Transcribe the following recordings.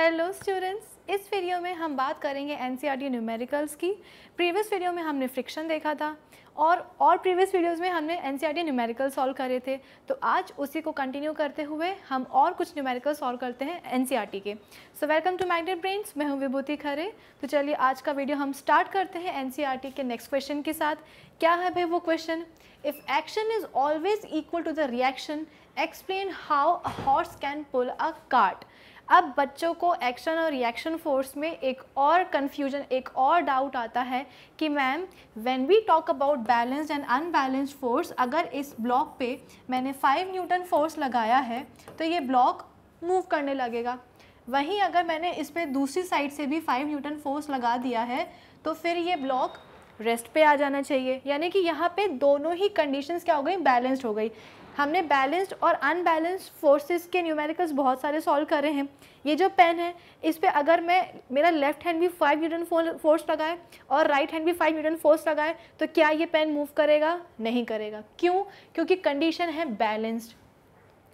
Hello students इस video में हम बात करेंगे एन सी न्यूमेरिकल्स की प्रीवियस वीडियो में हमने फ्रिक्शन देखा था और और प्रीवियस वीडियोस में हमने एन सी न्यूमेरिकल सॉल्व करे थे तो आज उसी को कंटिन्यू करते हुए हम और कुछ न्यूमेरिकल सॉल्व करते हैं एन e के so welcome to Magnet Brains मैं हूँ विभूति खरे तो चलिए आज का वीडियो हम स्टार्ट करते हैं एन e के नेक्स्ट क्वेश्चन के साथ क्या है भाई वो question if action is always equal to the reaction explain how a horse can pull a cart अब बच्चों को एक्शन और रिएक्शन फोर्स में एक और कन्फ्यूजन एक और डाउट आता है कि ma'am when we talk about balanced and unbalanced force अगर इस ब्लॉक पे मैंने फाइव न्यूटन फोर्स लगाया है तो ये ब्लॉक मूव करने लगेगा वहीं अगर मैंने इस पर दूसरी साइड से भी फाइव न्यूटन फोर्स लगा दिया है तो फिर ये ब्लॉक रेस्ट पे आ जाना चाहिए यानी कि यहाँ पे दोनों ही कंडीशंस क्या हो गई बैलेंस्ड हो गई हमने बैलेंस्ड और अनबैलेंस्ड फोर्सेस के न्यूमेरिकल्स बहुत सारे सॉल्व करे हैं ये जो पेन है इस पर अगर मैं मेरा लेफ्ट हैंड भी फाइव न्यूटन फोर्स लगाए और राइट हैंड भी फाइव न्यूटन फोर्स लगाए तो क्या ये पेन मूव करेगा नहीं करेगा क्यों क्योंकि कंडीशन है बैलेंस्ड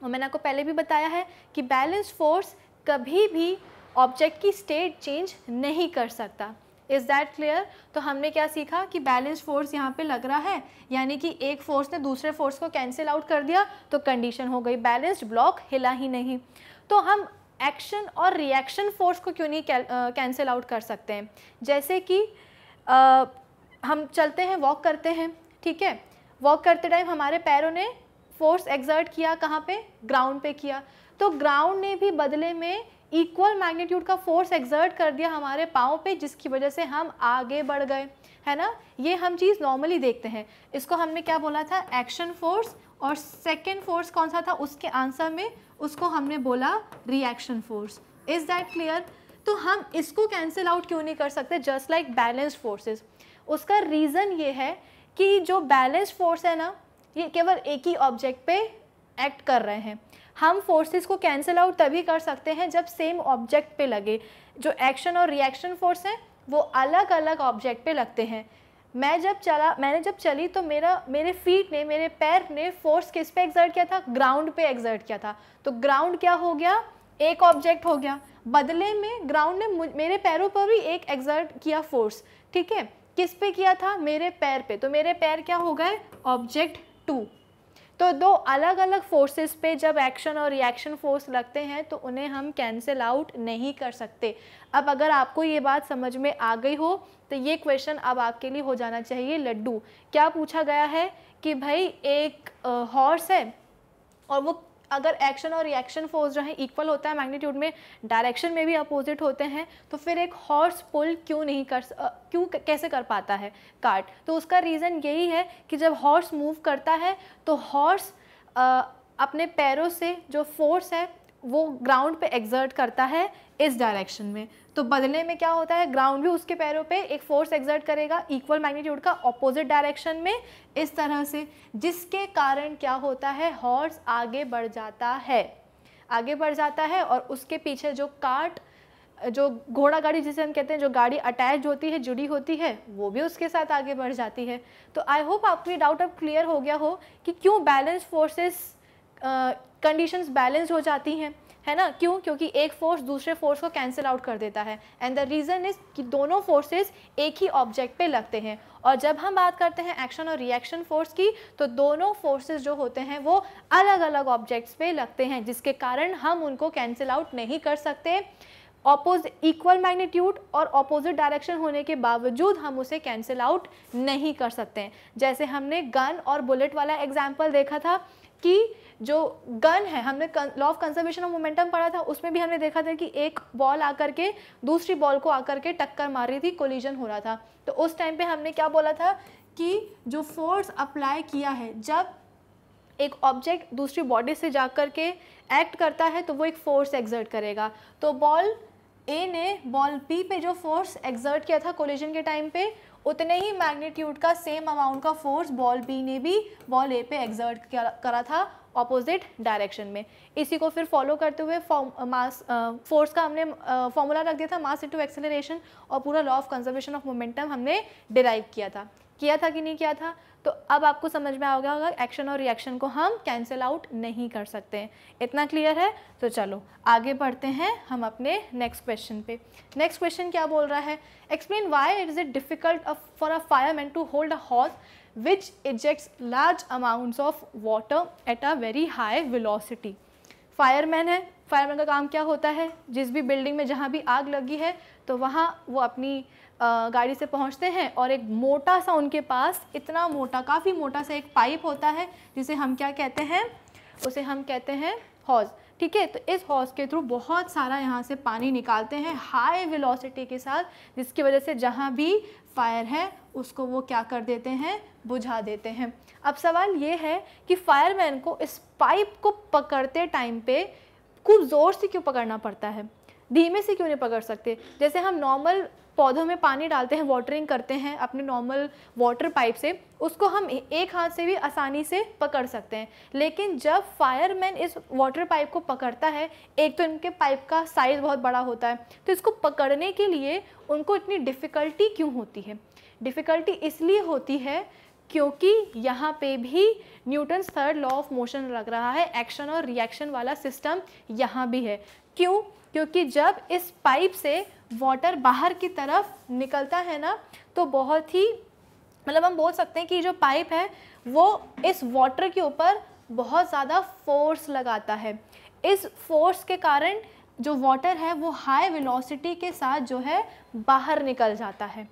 और मैंने आपको पहले भी बताया है कि बैलेंस्ड फोर्स कभी भी ऑब्जेक्ट की स्टेट चेंज नहीं कर सकता इज़ दैट क्लियर तो हमने क्या सीखा कि बैलेंस फोर्स यहाँ पे लग रहा है यानी कि एक फोर्स ने दूसरे फोर्स को कैंसिल आउट कर दिया तो कंडीशन हो गई बैलेंस्ड ब्लॉक हिला ही नहीं तो हम एक्शन और रिएक्शन फोर्स को क्यों नहीं कैंसिल आउट कर सकते हैं जैसे कि आ, हम चलते हैं वॉक करते हैं ठीक है वॉक करते टाइम हमारे पैरों ने फोर्स एग्जर्ट किया कहाँ पे ग्राउंड पे किया तो ग्राउंड ने भी बदले में इक्वल मैग्नीट्यूड का फोर्स एग्जर्ट कर दिया हमारे पाँव पे जिसकी वजह से हम आगे बढ़ गए है ना ये हम चीज़ नॉर्मली देखते हैं इसको हमने क्या बोला था एक्शन फोर्स और सेकेंड फोर्स कौन सा था उसके आंसर में उसको हमने बोला reaction force is that clear तो हम इसको कैंसिल आउट क्यों नहीं कर सकते जस्ट लाइक बैलेंस्ड फोर्सेस उसका रीज़न ये है कि जो बैलेंस्ड फोर्स है ना ये केवल एक ही ऑब्जेक्ट पे एक्ट कर रहे हैं हम फोर्सेस को कैंसिल आउट तभी कर सकते हैं जब सेम ऑब्जेक्ट पे लगे जो एक्शन और रिएक्शन फोर्स हैं वो अलग अलग ऑब्जेक्ट पे लगते हैं मैं जब चला मैंने जब चली तो मेरा मेरे फीट ने मेरे पैर ने फोर्स किस पे एग्जर्ट किया था ग्राउंड पे एग्जर्ट किया था तो ग्राउंड क्या हो गया एक ऑब्जेक्ट हो गया बदले में ग्राउंड ने मेरे पैरों पर भी एक एग्जर्ट किया फोर्स ठीक है किस पे किया था मेरे पैर पे तो मेरे पैर क्या हो गए ऑब्जेक्ट टू तो दो अलग अलग फोर्सेस पे जब एक्शन और रिएक्शन फोर्स लगते हैं तो उन्हें हम कैंसिल आउट नहीं कर सकते अब अगर आपको ये बात समझ में आ गई हो तो ये क्वेश्चन अब आपके लिए हो जाना चाहिए लड्डू क्या पूछा गया है कि भाई एक हॉर्स है और वो अगर एक्शन और रिएक्शन फोर्स जो है इक्वल होता है मैग्नीट्यूड में डायरेक्शन में भी अपोजिट होते हैं तो फिर एक हॉर्स पुल क्यों नहीं कर क्यों कैसे कर पाता है कार्ट तो उसका रीज़न यही है कि जब हॉर्स मूव करता है तो हॉर्स अपने पैरों से जो फोर्स है वो ग्राउंड पे एग्जर्ट करता है इस डायरेक्शन में तो बदले में क्या होता है ग्राउंड भी उसके पैरों पे एक फोर्स एग्जर्ट करेगा इक्वल मैग्नीट्यूड का ऑपोजिट डायरेक्शन में इस तरह से जिसके कारण क्या होता है हॉर्स आगे बढ़ जाता है आगे बढ़ जाता है और उसके पीछे जो कार्ट जो घोड़ा गाड़ी जिसे हम कहते हैं जो गाड़ी अटैच होती है जुड़ी होती है वो भी उसके साथ आगे बढ़ जाती है तो आई होप आपको ये डाउट अब क्लियर हो गया हो कि क्यों बैलेंस फोर्सेस कंडीशंस बैलेंस हो जाती हैं है ना क्यों क्योंकि एक फोर्स दूसरे फोर्स को कैंसिल आउट कर देता है एंड द रीज़न इज़ कि दोनों फोर्सेस एक ही ऑब्जेक्ट पे लगते हैं और जब हम बात करते हैं एक्शन और रिएक्शन फोर्स की तो दोनों फोर्सेस जो होते हैं वो अलग अलग ऑब्जेक्ट्स पे लगते हैं जिसके कारण हम उनको कैंसिल आउट नहीं कर सकते ऑपोज इक्वल मैग्नीट्यूड और ऑपोजिट डायरेक्शन होने के बावजूद हम उसे कैंसिल आउट नहीं कर सकते जैसे हमने गन और बुलेट वाला एग्जाम्पल देखा था कि जो गन है हमने law of conservation of momentum पढ़ा था उसमें भी हमने देखा था कि एक बॉल आकर के दूसरी बॉल को आकर के टक्कर मार रही थी कोलिजन हो रहा था तो उस टाइम पे हमने क्या बोला था कि जो फोर्स अप्लाई किया है जब एक ऑब्जेक्ट दूसरी बॉडी से जा कर के एक्ट करता है तो वो एक फ़ोर्स एग्जर्ट करेगा तो बॉल ए ने बॉल बी पे जो फोर्स एग्जर्ट किया था कोलिजन के टाइम पे उतने ही मैग्नीट्यूड का सेम अमाउंट का फोर्स बॉल बी ने भी बॉल ए पे एग्जर्ट करा था ऑपोजिट डायरेक्शन में इसी को फिर फॉलो करते हुए मास फोर्स का हमने फॉर्मूला रख दिया था मास इनटू एक्सेलरेशन और पूरा law of conservation of momentum हमने डिराइव किया था किया था कि नहीं किया था तो अब आपको समझ में आओगे होगा एक्शन और रिएक्शन को हम कैंसिल आउट नहीं कर सकते इतना क्लियर है तो चलो आगे बढ़ते हैं हम अपने नेक्स्ट क्वेश्चन पे नेक्स्ट क्वेश्चन क्या बोल रहा है explain why it is it difficult for a fireman to hold a hose which ejects large amounts of water at a very high velocity fireman है फायरमैन का काम क्या होता है जिस भी बिल्डिंग में जहाँ भी आग लगी है तो वहाँ वो अपनी गाड़ी से पहुंचते हैं और एक मोटा सा उनके पास इतना मोटा काफ़ी मोटा सा एक पाइप होता है जिसे हम क्या कहते हैं उसे हम कहते हैं हौज़ ठीक है तो इस हौज के थ्रू बहुत सारा यहाँ से पानी निकालते हैं हाई वेलोसिटी के साथ जिसकी वजह से जहाँ भी फायर है उसको वो क्या कर देते हैं बुझा देते हैं अब सवाल ये है कि फायरमैन को इस पाइप को पकड़ते टाइम पे खूब ज़ोर से क्यों पकड़ना पड़ता है धीमे से क्यों नहीं पकड़ सकते जैसे हम नॉर्मल पौधों में पानी डालते हैं वाटरिंग करते हैं अपने नॉर्मल वाटर पाइप से उसको हम एक हाथ से भी आसानी से पकड़ सकते हैं लेकिन जब फायरमैन इस वाटर पाइप को पकड़ता है एक तो इनके पाइप का साइज़ बहुत बड़ा होता है तो इसको पकड़ने के लिए उनको इतनी डिफ़िकल्टी क्यों होती है डिफ़िकल्टी इसलिए होती है क्योंकि यहाँ पे भी Newton third law of motion लग रहा है एक्शन और रिएक्शन वाला सिस्टम यहाँ भी है क्यों क्योंकि जब इस पाइप से वाटर बाहर की तरफ निकलता है ना तो बहुत ही मतलब हम बोल सकते हैं कि जो पाइप है वो इस वाटर के ऊपर बहुत ज़्यादा फोर्स लगाता है इस फोर्स के कारण जो वाटर है वो हाई वेलोसिटी के साथ जो है बाहर निकल जाता है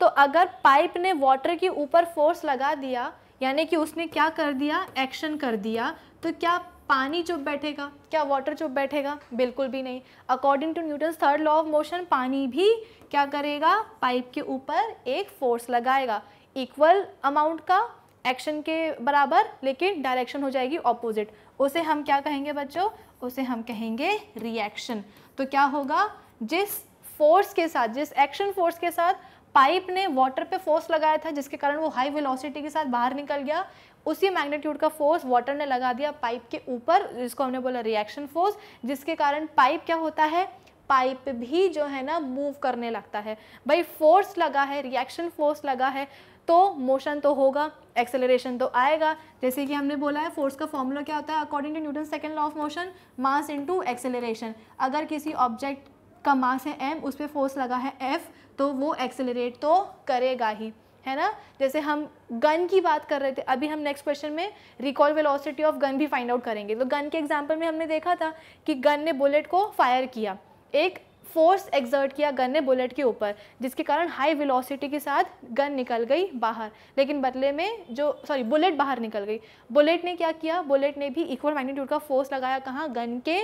तो अगर पाइप ने वाटर के ऊपर फोर्स लगा दिया यानी कि उसने क्या कर दिया एक्शन कर दिया तो क्या पानी चुप बैठेगा क्या वाटर चुप बैठेगा बिल्कुल भी नहीं according to Newton third law of motion पानी भी क्या करेगा पाइप के ऊपर एक फोर्स लगाएगा इक्वल अमाउंट का एक्शन के बराबर लेकिन डायरेक्शन हो जाएगी ऑपोजिट उसे हम क्या कहेंगे बच्चों उसे हम कहेंगे रिएक्शन तो क्या होगा जिस फोर्स के साथ जिस एक्शन फोर्स के साथ पाइप ने वाटर पे फोर्स लगाया था जिसके कारण वो हाई वेलोसिटी के साथ बाहर निकल गया उसी मैग्नीट्यूड का फोर्स वाटर ने लगा दिया पाइप के ऊपर जिसको हमने बोला रिएक्शन फोर्स जिसके कारण पाइप क्या होता है पाइप भी जो है ना मूव करने लगता है भाई फोर्स लगा है रिएक्शन फोर्स लगा है तो मोशन तो होगा एक्सेलरेशन तो आएगा जैसे कि हमने बोला है फोर्स का फॉर्मूला क्या होता है according to Newton second law of motion mass into acceleration अगर किसी ऑब्जेक्ट का मास है एम उस पर फोर्स लगा है एफ तो वो एक्सेलरेट तो करेगा ही है ना जैसे हम गन की बात कर रहे थे अभी हम नेक्स्ट क्वेश्चन में रिकॉल वेलोसिटी ऑफ गन भी फाइंड आउट करेंगे तो गन के एग्जाम्पल में हमने देखा था कि गन ने बुलेट को फायर किया एक फोर्स एग्जर्ट किया गन ने बुलेट के ऊपर जिसके कारण हाई वेलोसिटी के साथ गन निकल गई बाहर लेकिन बदले में जो सॉरी बुलेट बाहर निकल गई बुलेट ने क्या किया बुलेट ने भी इक्वल मैग्नीट्यूड का फोर्स लगाया कहाँ गन के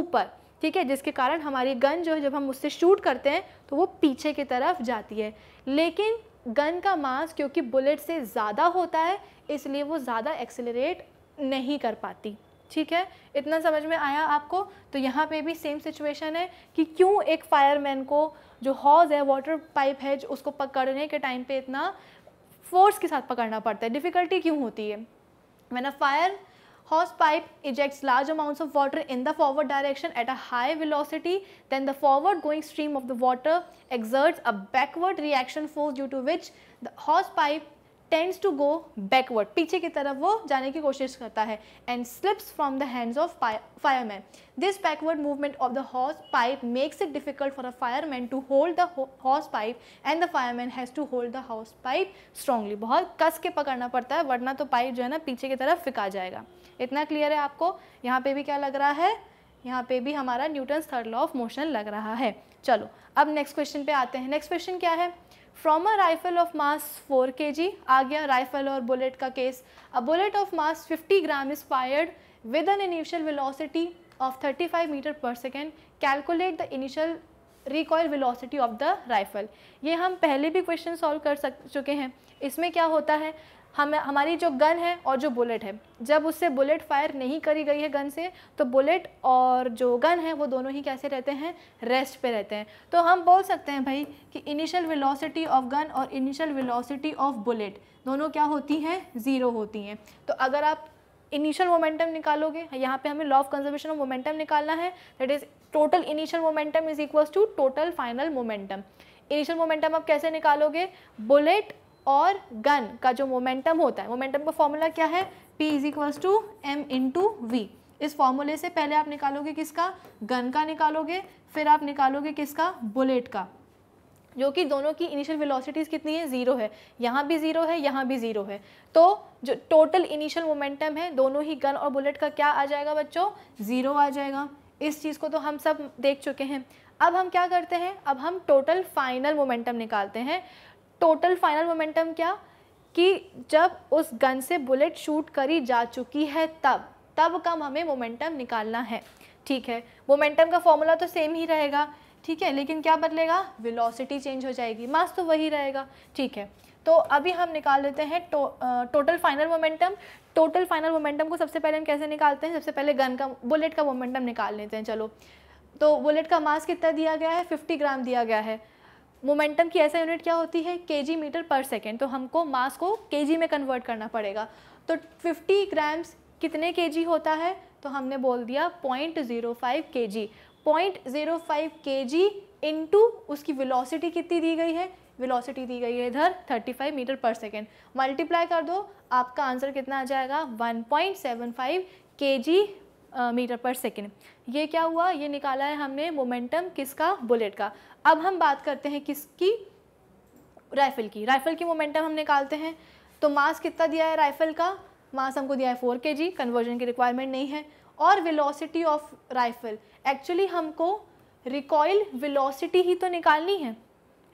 ऊपर ठीक है जिसके कारण हमारी गन जो है जब हम उससे शूट करते हैं तो वो पीछे की तरफ जाती है लेकिन गन का मास क्योंकि बुलेट से ज़्यादा होता है इसलिए वो ज़्यादा एक्सेलरेट नहीं कर पाती ठीक है इतना समझ में आया आपको तो यहाँ पे भी सेम सिचुएशन है कि क्यों एक फायरमैन को जो हॉज है वाटर पाइप है जो उसको पकड़ने के टाइम पे इतना फोर्स के साथ पकड़ना पड़ता है डिफ़िकल्टी क्यों होती है मैंने fire Hose pipe ejects large amounts of water in the forward direction at a high velocity. Then the forward going stream of the water exerts a backward reaction force due to which the hose pipe tends to go backward पीछे की तरफ वो जाने की कोशिश करता है and slips from the hands of fireman this backward movement of the hose pipe makes it difficult for a fireman to hold the hose pipe and the fireman has to hold the hose pipe strongly बहुत कस के पकड़ना पड़ता है वरना तो pipe जो है ना पीछे की तरफ फिका जाएगा इतना क्लियर है आपको यहाँ पे भी क्या लग रहा है यहाँ पे भी हमारा Newton third law of motion लग रहा है चलो अब नेक्स्ट क्वेश्चन पे आते हैं नेक्स्ट क्वेश्चन क्या है from a rifle of mass 4 g आ गया राइफल और बुलेट का case a bullet of mass 50 gram is fired with an initial velocity of 35 metre per second calculate the initial recoil velocity of the rifle ये हम पहले भी question solve कर सक चुके हैं इसमें क्या होता है हम हमारी जो गन है और जो बुलेट है जब उससे बुलेट फायर नहीं करी गई है गन से तो बुलेट और जो गन है वो दोनों ही कैसे रहते हैं रेस्ट पे रहते हैं तो हम बोल सकते हैं भाई कि इनिशियल वेलोसिटी ऑफ गन और इनिशियल वेलोसिटी ऑफ बुलेट दोनों क्या होती हैं ज़ीरो होती हैं तो अगर आप इनिशियल मोमेंटम निकालोगे यहाँ पे हमें law of conservation of momentum निकालना है that is total initial momentum is equals to total final momentum initial momentum आप कैसे निकालोगे बुलेट और गन का जो मोमेंटम होता है मोमेंटम का फॉर्मूला क्या है p is equals to m to v इस फॉर्मूले से पहले आप निकालोगे किसका गन का निकालोगे फिर आप निकालोगे किसका बुलेट का जो कि दोनों की इनिशियल वेलोसिटीज़ कितनी है ज़ीरो है यहाँ भी ज़ीरो है यहाँ भी ज़ीरो है तो जो टोटल इनिशियल मोमेंटम है दोनों ही गन और बुलेट का क्या आ जाएगा बच्चों ज़ीरो आ जाएगा इस चीज़ को तो हम सब देख चुके हैं अब हम क्या करते हैं अब हम टोटल फाइनल मोमेंटम निकालते हैं टोटल फाइनल मोमेंटम क्या कि जब उस गन से बुलेट शूट करी जा चुकी है तब तब कम हमें मोमेंटम निकालना है ठीक है मोमेंटम का फॉर्मूला तो सेम ही रहेगा ठीक है लेकिन क्या बदलेगा वेलोसिटी चेंज हो जाएगी मास तो वही रहेगा ठीक है तो अभी हम निकाल लेते हैं टो, total final momentum total final momentum को सबसे पहले हम कैसे निकालते हैं सबसे पहले गन का बुलेट का मोमेंटम निकाल लेते हैं चलो तो बुलेट का मास कितना दिया गया है 50 ग्राम दिया गया है मोमेंटम की ऐसा यूनिट क्या होती है के जी मीटर पर सेकेंड तो हमको मास को के जी में कन्वर्ट करना पड़ेगा तो 50 ग्राम्स कितने के जी होता है तो हमने बोल दिया पॉइंट ज़ीरो फाइव के जी पॉइंट ज़ीरो फाइव के जी इंटू उसकी वेलोसिटी कितनी दी गई है वेलोसिटी दी गई है इधर 35 मीटर पर सेकेंड मल्टीप्लाई कर दो आपका आंसर कितना आ जाएगा 1.75 पॉइंट सेवन फाइव के जी मीटर पर सेकेंड ये क्या हुआ ये निकाला है हमने मोमेंटम किसका बुलेट का अब हम बात करते हैं किसकी राइफ़ल की राइफ़ल की मोमेंटम हम निकालते हैं तो मास कितना दिया है राइफ़ल का मास हमको दिया है फोर के जी कन्वर्जन की रिक्वायरमेंट नहीं है और वेलोसिटी ऑफ राइफ़ल एक्चुअली हमको रिकॉयल वेलोसिटी ही तो निकालनी है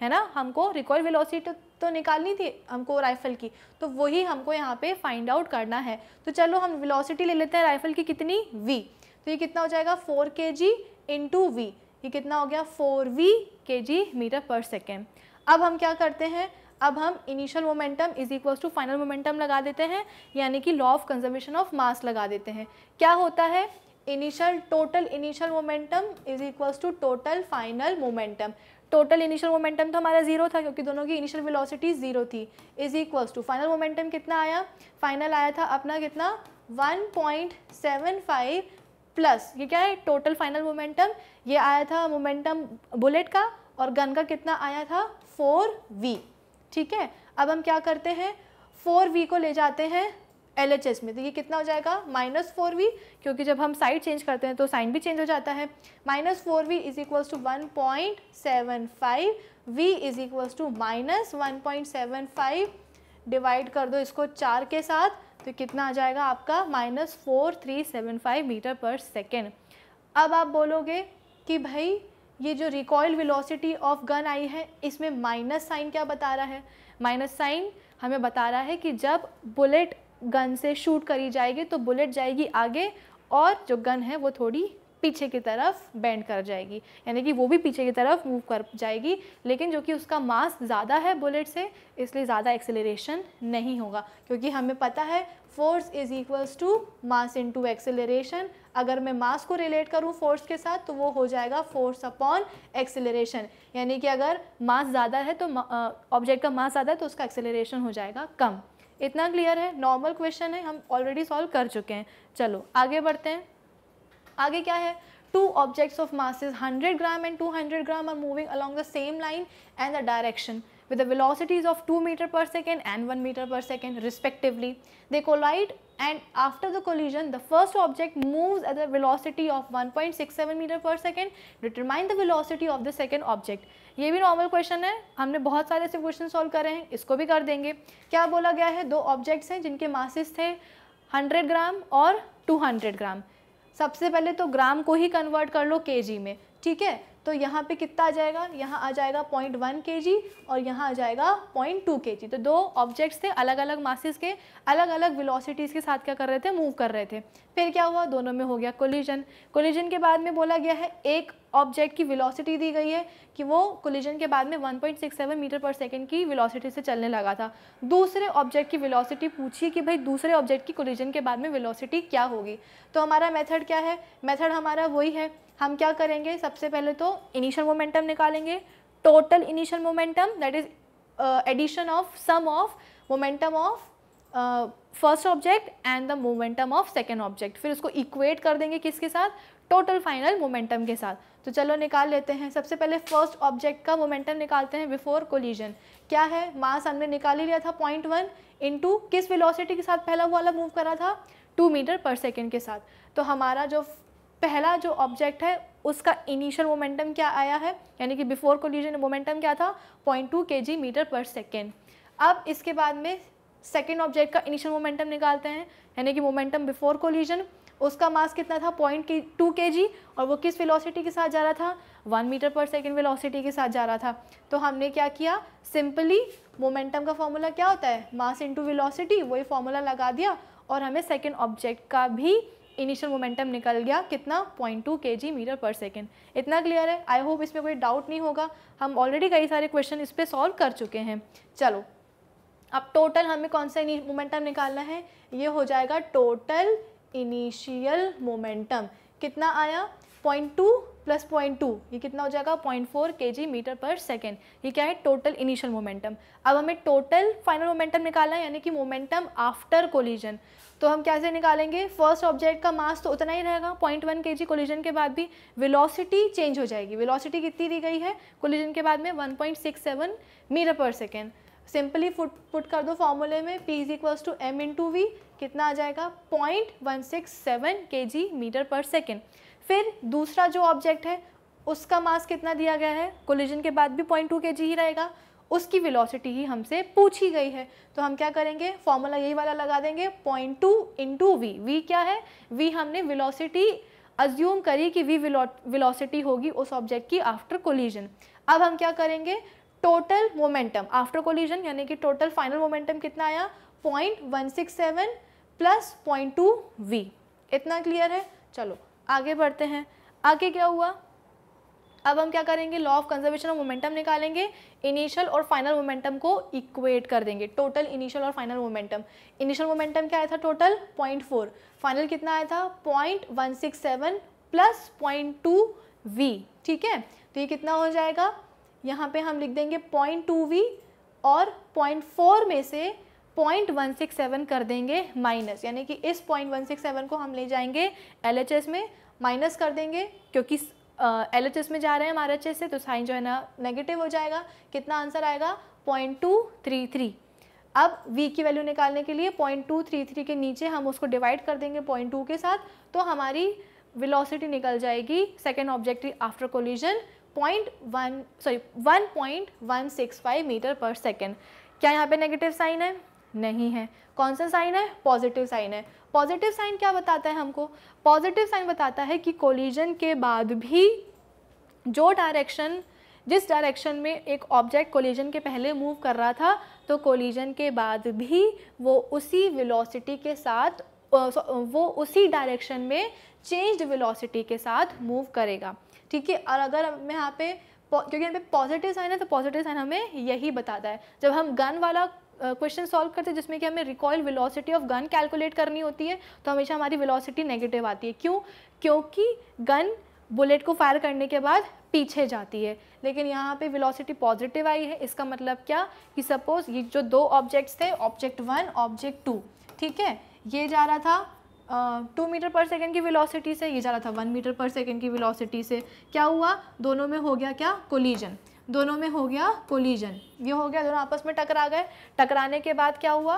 है ना हमको रिकॉर्ड वेलोसिटी तो निकालनी थी हमको राइफ़ल की तो वही हमको यहाँ पे फाइंड आउट करना है तो चलो हम वेलोसिटी ले लेते हैं राइफ़ल की कितनी वी तो ये कितना हो जाएगा फोर के जी इंटू वी ये कितना हो गया फोर वी के जी मीटर पर सेकेंड अब हम क्या करते हैं अब हम initial momentum is equals to final momentum लगा देते हैं यानी कि law of conservation of mass लगा देते हैं क्या होता है initial total initial momentum is equals to total final momentum total initial momentum तो हमारा जीरो था क्योंकि दोनों की इनिशियल वेलोसिटी जीरो थी is equals to final momentum कितना आया फाइनल आया था अपना कितना 1.75 प्लस ये क्या है टोटल फाइनल मोमेंटम ये आया था मोमेंटम बुलेट का और गन का कितना आया था 4v ठीक है अब हम क्या करते हैं 4v को ले जाते हैं एल में तो ये कितना हो जाएगा माइनस फोर वी क्योंकि जब हम साइड चेंज करते हैं तो साइन भी चेंज हो जाता है minus four v is equals to one point seven five v is equals to minus one point seven five divide कर दो इसको चार के साथ तो कितना आ जाएगा आपका minus four three seven five metre per second अब आप बोलोगे कि भाई ये जो रिकॉयल विलोसिटी ऑफ गन आई है इसमें माइनस साइन क्या बता रहा है माइनस साइन हमें बता रहा है कि जब बुलेट गन से शूट करी जाएगी तो बुलेट जाएगी आगे और जो गन है वो थोड़ी पीछे की तरफ बेंड कर जाएगी यानी कि वो भी पीछे की तरफ मूव कर जाएगी लेकिन जो कि उसका मास ज़्यादा है बुलेट से इसलिए ज़्यादा एक्सेलरेशन नहीं होगा क्योंकि हमें पता है force is equals to mass into acceleration अगर मैं मास को रिलेट करूं फोर्स के साथ तो वो हो जाएगा फोर्स अपॉन एक्सेलरेशन यानी कि अगर मास ज़्यादा है तो ऑब्जेक्ट का मास ज़्यादा है तो उसका एक्सेलरेशन हो जाएगा कम इतना क्लियर है नॉर्मल क्वेश्चन है हम ऑलरेडी सॉल्व कर चुके हैं चलो आगे बढ़ते हैं आगे क्या है two objects of masses hundred gram and two hundred gram are moving along the same line and the direction with the velocities of 2 meter per second and 1 meter per second respectively. They collide and after the collision the first object moves at a velocity of 1.67 meter per second determine the velocity of the second object. ye bhi normal question hai humne bahut sare ऐसे question solve kare hain isko bhi kar denge kya bola gaya hai do objects hain jinke masses the 100 gram aur 200 gram sabse pehle to gram ko hi convert kar lo kg mein theek hai तो यहाँ पे कितना आ जाएगा यहाँ आ जाएगा point one के जी और यहाँ आ जाएगा पॉइंट टू के जी तो दो ऑब्जेक्ट्स थे अलग अलग मासेस के अलग अलग विलोसिटीज़ के साथ क्या कर रहे थे मूव कर रहे थे फिर क्या हुआ दोनों में हो गया कोलिजन कोलिजन के बाद में बोला गया है एक ऑब्जेक्ट की विलोसिटी दी गई है कि वो कोलिजन के बाद में 1.67 मीटर पर सेकंड की विलोसिटी से चलने लगा था दूसरे ऑब्जेक्ट की विलोसिटी पूछिए कि भाई दूसरे ऑब्जेक्ट की कोलिजन के बाद में विलोसिटी क्या होगी तो हमारा मेथड क्या है मेथड हमारा वही है हम क्या करेंगे सबसे पहले तो इनिशियल मोमेंटम निकालेंगे total initial momentum that is addition of sum of momentum of first object and the momentum of second object फिर उसको इक्वेट कर देंगे किसके साथ टोटल फाइनल मोमेंटम के साथ तो चलो निकाल लेते हैं सबसे पहले फर्स्ट ऑब्जेक्ट का मोमेंटम निकालते हैं बिफोर कोलिजन क्या है मास हमने निकाल ही लिया था पॉइंट वन इंटू किस वेलोसिटी के साथ पहला वाला मूव करा था टू मीटर पर सेकेंड के साथ तो हमारा जो पहला जो ऑब्जेक्ट है उसका इनिशियल मोमेंटम क्या आया है यानी कि बिफोर कोलिजन मोमेंटम क्या था point two k g metre per second अब इसके बाद में सेकेंड ऑब्जेक्ट का इनिशियल मोमेंटम निकालते हैं यानी कि मोमेंटम बिफोर कोलिजन उसका मास कितना था पॉइंट के टू के जी और वो किस वेलोसिटी के साथ जा रहा था one metre per second velocity के साथ जा रहा था तो हमने क्या किया सिंपली मोमेंटम का फॉर्मूला क्या होता है मास इंटू वेलोसिटी वही फॉर्मूला लगा दिया और हमें सेकेंड ऑब्जेक्ट का भी इनिशियल मोमेंटम निकल गया कितना point two k g metre per second इतना क्लियर है आई होप इसमें कोई डाउट नहीं होगा हम ऑलरेडी कई सारे क्वेश्चन इस पर सॉल्व कर चुके हैं चलो अब टोटल हमें कौन सा मोमेंटम निकालना है ये हो जाएगा टोटल इनिशियल मोमेंटम कितना आया point two plus point two ये कितना हो जाएगा पॉइंट फोर के जी मीटर पर सेकेंड ये क्या है टोटल इनिशियल मोमेंटम अब हमें टोटल फाइनल मोमेंटम निकालना है यानी कि मोमेंटम आफ्टर कोलिजन तो हम कैसे निकालेंगे फर्स्ट ऑब्जेक्ट का मास तो उतना ही रहेगा पॉइंट वन के जी कोलिजन के बाद भी वेलोसिटी चेंज हो जाएगी वेलोसिटी कितनी दी गई है कोलिजन के बाद में one point six seven metre per second simply फुट पुट कर दो फॉर्मूले में p is equals to m into v कितना आ जाएगा पॉइंट वन सिक्स सेवन के जी मीटर पर सेकेंड फिर दूसरा जो ऑब्जेक्ट है उसका मास कितना दिया गया है कोलिजन के बाद भी पॉइंट टू के ही रहेगा उसकी वेलोसिटी ही हमसे पूछी गई है तो हम क्या करेंगे फॉर्मूला यही वाला लगा देंगे point two into v v क्या है वी हमने वेलोसिटी अज्यूम करी कि वी वेलोसिटी होगी उस ऑब्जेक्ट की आफ्टर कोलिजन अब हम क्या करेंगे टोटल मोमेंटम आफ्टर कोलिजन यानी कि टोटल फाइनल मोमेंटम कितना आया point one six seven plus point two v इतना क्लियर है चलो आगे बढ़ते हैं आगे क्या हुआ अब हम क्या करेंगे law of conservation of momentum निकालेंगे इनिशियल और फाइनल मोमेंटम को इक्वेट कर देंगे टोटल इनिशियल और फाइनल मोमेंटम इनिशियल मोमेंटम क्या आया था टोटल पॉइंट फोर फाइनल कितना आया था point one six seven plus point two v ठीक है तो ये कितना हो जाएगा यहाँ पे हम लिख देंगे पॉइंट टू वी और पॉइंट फोर में से पॉइंट वन सिक्स सेवन कर देंगे माइनस यानी कि इस पॉइंट वन सिक्स सेवन को हम ले जाएंगे एल एच एस में माइनस कर देंगे क्योंकि एल एच एस में जा रहे हैं हमारे एच एस से तो साइन जो है ना नेगेटिव हो जाएगा कितना आंसर आएगा पॉइंट टू थ्री थ्री अब v की वैल्यू निकालने के लिए पॉइंट टू थ्री थ्री के नीचे हम उसको डिवाइड कर देंगे पॉइंट टू के साथ तो हमारी विलोसिटी निकल जाएगी second objective after collision point one sorry one point one six five metre per second क्या यहाँ पे नेगेटिव साइन है नहीं है कौन सा साइन है पॉजिटिव साइन है पॉजिटिव साइन क्या बताता है हमको पॉजिटिव साइन बताता है कि कोलिजन के बाद भी जो डायरेक्शन जिस डायरेक्शन में एक ऑब्जेक्ट कोलिजन के पहले मूव कर रहा था तो कोलिजन के बाद भी वो उसी वेलोसिटी के साथ वो उसी डायरेक्शन में चेंज्ड वेलोसिटी के साथ मूव करेगा ठीक है और अगर मैं यहाँ पे क्योंकि यहाँ पे पॉजिटिव साइन है तो पॉजिटिव साइन हमें यही बताता है जब हम गन वाला क्वेश्चन सॉल्व करते हैं जिसमें कि हमें recoil velocity of gun calculate करनी होती है तो हमेशा हमारी वेलोसिटी नेगेटिव आती है क्यों क्योंकि गन बुलेट को फायर करने के बाद पीछे जाती है लेकिन यहाँ पे वेलोसिटी पॉजिटिव आई है इसका मतलब क्या कि सपोज़ ये जो दो ऑब्जेक्ट्स थे ऑब्जेक्ट वन ऑब्जेक्ट टू ठीक है ये जा रहा था टू मीटर पर सेकेंड की वेलोसिटी से ये जा रहा था वन मीटर पर सेकेंड की वेलोसिटी से क्या हुआ दोनों में हो गया क्या कोलिजन दोनों में हो गया कोलिजन ये हो गया दोनों आपस में टकरा गए टकराने के बाद क्या हुआ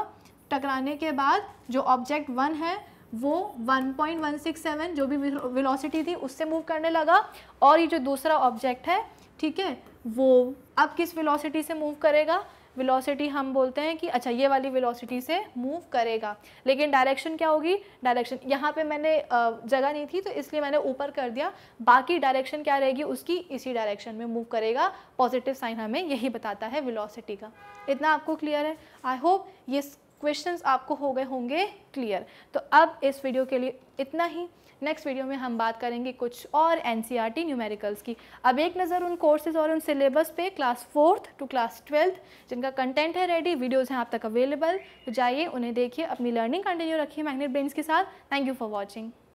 टकराने के बाद जो ऑब्जेक्ट वन है वो 1.167 जो भी वेलोसिटी थी उससे मूव करने लगा और ये जो दूसरा ऑब्जेक्ट है ठीक है वो अब किस वेलोसिटी से मूव करेगा वेलोसिटी हम बोलते हैं कि अच्छा ये वाली वेलोसिटी से मूव करेगा लेकिन डायरेक्शन क्या होगी डायरेक्शन यहाँ पे मैंने जगह नहीं थी तो इसलिए मैंने ऊपर कर दिया बाकी डायरेक्शन क्या रहेगी उसकी इसी डायरेक्शन में मूव करेगा पॉजिटिव साइन हमें यही बताता है विलॉसिटी का इतना आपको क्लियर है आई होप ये क्वेश्चंस आपको हो गए होंगे क्लियर तो अब इस वीडियो के लिए इतना ही नेक्स्ट वीडियो में हम बात करेंगे कुछ और N C R T numericals की अब एक नज़र उन कोर्सेज और उन सिलेबस पे class fourth to class twelfth जिनका कंटेंट है रेडी वीडियोज़ हैं आप तक अवेलेबल तो जाइए उन्हें देखिए अपनी लर्निंग कंटिन्यू रखिए मैग्नेट ब्रेन्स के साथ थैंक यू फॉर वॉचिंग